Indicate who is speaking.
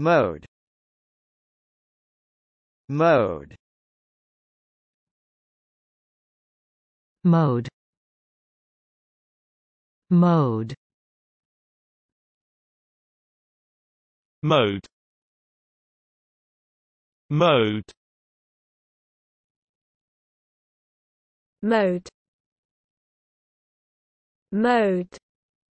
Speaker 1: mode mode mode mode mode mode mode mode